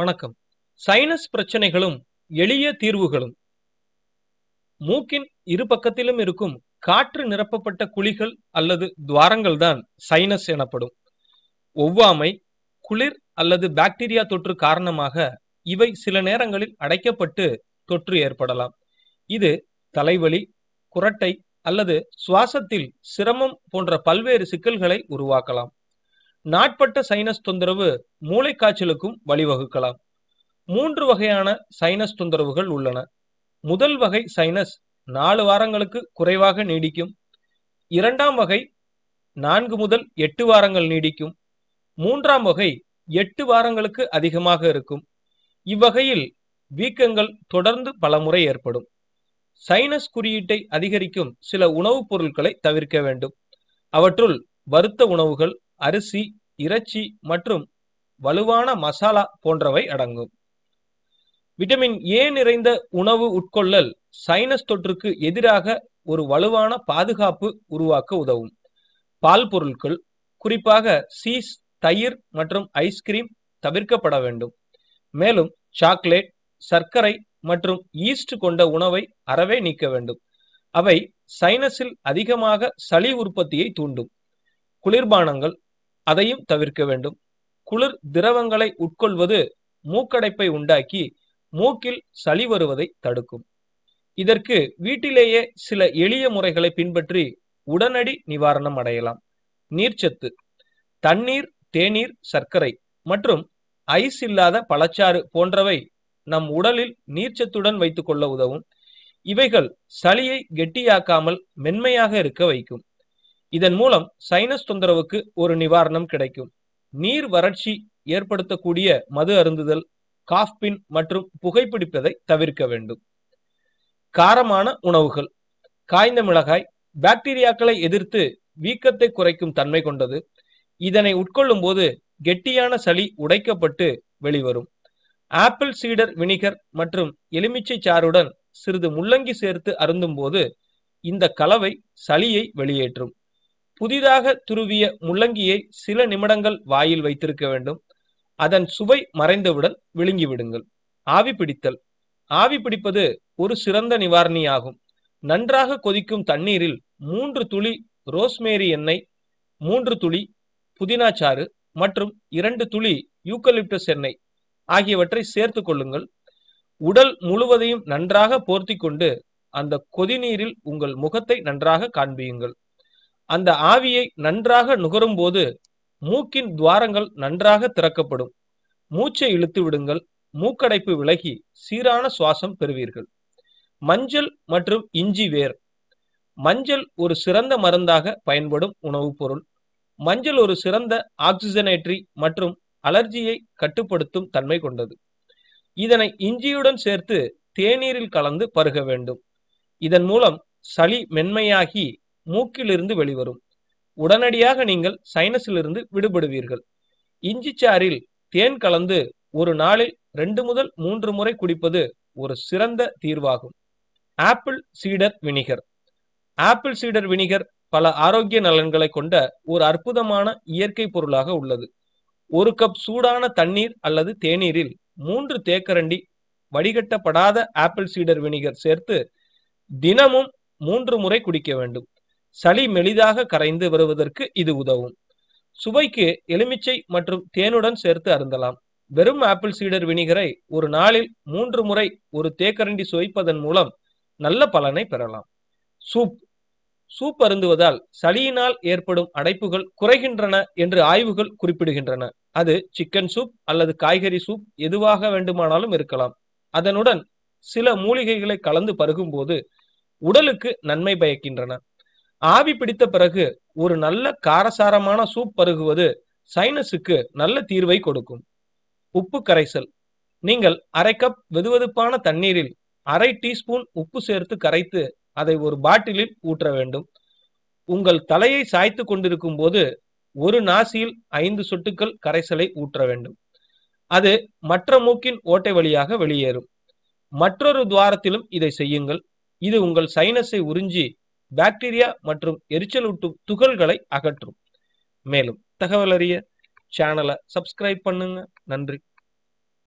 வணக்கம் சைனஸ் பிரச்சனைகளும் எளிய தீர்வுகளும் மூக்கின் இரு பக்கத்திலும் இருக்கும் காற்று நிரப்பப்பட்ட குழிகள் அல்லது துவாரங்கள் தான் சைனஸ் எனப்படும் ஒவ்வாமை குளிர் அல்லது பாக்டீரியா தொற்று காரணமாக இவை சில நேரங்களில் அடைக்கப்பட்டு தொற்று ஏற்படலாம் இது தலைவலி குரட்டை அல்லது சுவாசத்தில் சிரமம் போன்ற பல்வேறு சிக்கல்களை உருவாக்கலாம் நாட்பட்ட சைனஸ் தொந்தரவு மூளை காய்ச்சலுக்கும் வழிவகுக்கலாம் மூன்று வகையான சைனஸ் தொந்தரவுகள் உள்ளன முதல் வகை சைனஸ் நாலு வாரங்களுக்கு குறைவாக நீடிக்கும் இரண்டாம் வகை நான்கு முதல் எட்டு வாரங்கள் நீடிக்கும் மூன்றாம் வகை எட்டு வாரங்களுக்கு அதிகமாக இருக்கும் இவ்வகையில் வீக்கங்கள் தொடர்ந்து பலமுறை ஏற்படும் சைனஸ் குறியீட்டை அதிகரிக்கும் சில உணவுப் பொருட்களை தவிர்க்க வேண்டும் அவற்றுள் வறுத்த உணவுகள் அரிசி இறைச்சி மற்றும் வலுவான மசாலா போன்றவை அடங்கும் விட்டமின் ஏ நிறைந்த உணவு உட்கொள்ளல் சைனஸ் தொற்றுக்கு எதிராக ஒரு வலுவான பாதுகாப்பு உருவாக்க உதவும் பால் பொருட்கள் குறிப்பாக சீஸ் தயிர் மற்றும் ஐஸ்கிரீம் தவிர்க்கப்பட வேண்டும் மேலும் சாக்லேட் சர்க்கரை மற்றும் ஈஸ்ட் கொண்ட உணவை அறவே நீக்க வேண்டும் அவை சைனஸில் அதிகமாக சளி உற்பத்தியை தூண்டும் குளிர்பானங்கள் அதையும் தவிர்க்க வேண்டும் குளிர் திரவங்களை உட்கொள்வது மூக்கடைப்பை உண்டாக்கி மூக்கில் சளி வருவதை தடுக்கும் இதற்கு வீட்டிலேயே சில எளிய முறைகளை பின்பற்றி உடனடி நிவாரணம் அடையலாம் நீர்ச்சத்து தண்ணீர் தேநீர் சர்க்கரை மற்றும் ஐஸ் இல்லாத பழச்சாறு போன்றவை நம் உடலில் நீர்ச்சத்துடன் வைத்துக்கொள்ள உதவும் இவைகள் சளியை கெட்டியாக்காமல் மென்மையாக இருக்க வைக்கும் இதன் மூலம் சைனஸ் தொந்தரவுக்கு ஒரு நிவாரணம் கிடைக்கும் நீர் வறட்சி ஏற்படுத்தக்கூடிய மது அருந்துதல் காஃபின் மற்றும் புகைப்பிடிப்பதை தவிர்க்க வேண்டும் காரமான உணவுகள் காய்ந்த மிளகாய் பாக்டீரியாக்களை எதிர்த்து வீக்கத்தை குறைக்கும் தன்மை கொண்டது இதனை உட்கொள்ளும் போது கெட்டியான சளி உடைக்கப்பட்டு வெளிவரும் ஆப்பிள் சீடர் வினிகர் மற்றும் எலுமிச்சை சாறுடன் சிறிது முள்ளங்கி சேர்த்து அருந்தும் போது இந்த கலவை சளியை வெளியேற்றும் புதிதாக துருவிய முள்ளங்கியை சில நிமிடங்கள் வாயில் வைத்திருக்க வேண்டும் அதன் சுவை மறைந்தவுடன் விழுங்கி விடுங்கள் ஆவி பிடித்தல் ஆவி பிடிப்பது ஒரு சிறந்த நிவாரணியாகும் நன்றாக கொதிக்கும் தண்ணீரில் மூன்று துளி ரோஸ்மேரி எண்ணெய் மூன்று துளி புதினா சாறு மற்றும் இரண்டு துளி யூக்கலிப்டஸ் எண்ணெய் ஆகியவற்றை சேர்த்து கொள்ளுங்கள் உடல் முழுவதையும் நன்றாக போர்த்தி கொண்டு அந்த கொதிநீரில் உங்கள் முகத்தை நன்றாக காண்பியுங்கள் அந்த ஆவியை நன்றாக நுகரும் போது மூக்கின் துவாரங்கள் நன்றாக திறக்கப்படும் மூச்சை இழுத்து விடுங்கள் மூக்கடைப்பு விலகி சீரான சுவாசம் பெறுவீர்கள் மஞ்சள் மற்றும் இஞ்சி வேர் மஞ்சள் ஒரு சிறந்த மருந்தாக பயன்படும் உணவுப் பொருள் மஞ்சள் ஒரு சிறந்த ஆக்சிஜனேற்றி மற்றும் அலர்ஜியை கட்டுப்படுத்தும் தன்மை கொண்டது இதனை இஞ்சியுடன் சேர்த்து தேநீரில் கலந்து பருக வேண்டும் இதன் மூலம் சளி மென்மையாகி மூக்கிலிருந்து வெளிவரும் உடனடியாக நீங்கள் சைனஸிலிருந்து விடுபடுவீர்கள் இஞ்சிச்சாரில் சாறில் தேன் கலந்து ஒரு நாளில் ரெண்டு முதல் மூன்று முறை குடிப்பது ஒரு சிறந்த தீர்வாகும் ஆப்பிள் சீடர் வினிகர் ஆப்பிள் சீடர் வினிகர் பல ஆரோக்கிய நலன்களை கொண்ட ஒரு அற்புதமான இயற்கை பொருளாக உள்ளது ஒரு கப் சூடான தண்ணீர் அல்லது தேநீரில் மூன்று தேக்கரண்டி வடிகட்டப்படாத ஆப்பிள் சீடர் வினிகர் சேர்த்து தினமும் மூன்று முறை குடிக்க வேண்டும் சளி மெலிதாக கரைந்து வருவதற்கு இது உதவும் சுவைக்கு எலுமிச்சை மற்றும் தேனுடன் சேர்த்து அருந்தலாம் வெறும் ஆப்பிள் சீடர் வினிகரை ஒரு நாளில் மூன்று முறை ஒரு தேக்கரண்டி சுவைப்பதன் மூலம் நல்ல பலனை பெறலாம் சூப் சூப் அருந்துவதால் சளியினால் ஏற்படும் அடைப்புகள் குறைகின்றன என்று ஆய்வுகள் குறிப்பிடுகின்றன அது சிக்கன் சூப் அல்லது காய்கறி சூப் எதுவாக வேண்டுமானாலும் இருக்கலாம் அதனுடன் சில மூலிகைகளை கலந்து பருகும்போது உடலுக்கு நன்மை பயக்கின்றன ஆவி பிடித்த பிறகு ஒரு நல்ல காரசாரமான சூப் பருகுவது சைனஸுக்கு நல்ல தீர்வை கொடுக்கும் உப்பு கரைசல் நீங்கள் அரை கப் வெதுவெதுப்பான தண்ணீரில் அரை டீஸ்பூன் உப்பு சேர்த்து கரைத்து அதை ஒரு பாட்டிலில் ஊற்ற வேண்டும் உங்கள் தலையை சாய்த்து கொண்டிருக்கும் போது ஒரு நாசியில் ஐந்து சொட்டுக்கள் கரைசலை ஊற்ற வேண்டும் அது மற்ற மூக்கின் ஓட்டை வழியாக வெளியேறும் மற்றொரு துவாரத்திலும் இதை செய்யுங்கள் இது உங்கள் சைனஸை உறிஞ்சி பாக்டீரியா மற்றும் எரிச்சலூட்டும் துகள்களை அகற்றும் மேலும் தகவல் அறிய சேனலை சப்ஸ்கிரைப் பண்ணுங்க நன்றி